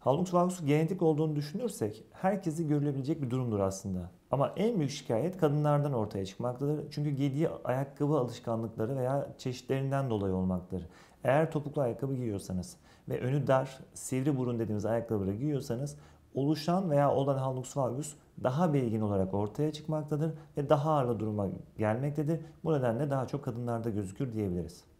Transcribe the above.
Halbux genetik olduğunu düşünürsek herkesi görülebilecek bir durumdur aslında. Ama en büyük şikayet kadınlardan ortaya çıkmaktadır. Çünkü giydiği ayakkabı alışkanlıkları veya çeşitlerinden dolayı olmaktadır. Eğer topuklu ayakkabı giyiyorsanız ve önü dar, sivri burun dediğimiz ayakkabıları giyiyorsanız oluşan veya olan hallux valgus daha belirgin olarak ortaya çıkmaktadır ve daha ağırlı duruma gelmektedir. Bu nedenle daha çok kadınlarda gözükür diyebiliriz.